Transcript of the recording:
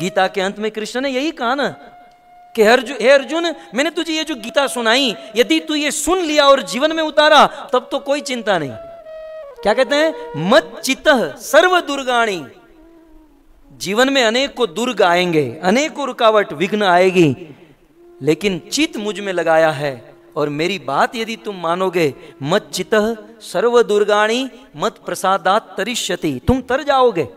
गीता के अंत में कृष्ण ने यही कहा ना कि अर्जुन हे अर्जुन मैंने तुझे ये जो गीता सुनाई यदि तू ये सुन लिया और जीवन में उतारा तब तो कोई चिंता नहीं क्या कहते हैं मत चित सर्व दुर्गाणी जीवन में अनेकों दुर्ग आएंगे अनेकों रुकावट विघ्न आएगी लेकिन चित मुझ में लगाया है और मेरी बात यदि तुम मानोगे मत चित सर्व दुर्गाणी मत प्रसादात तरिष्यति तुम तर जाओगे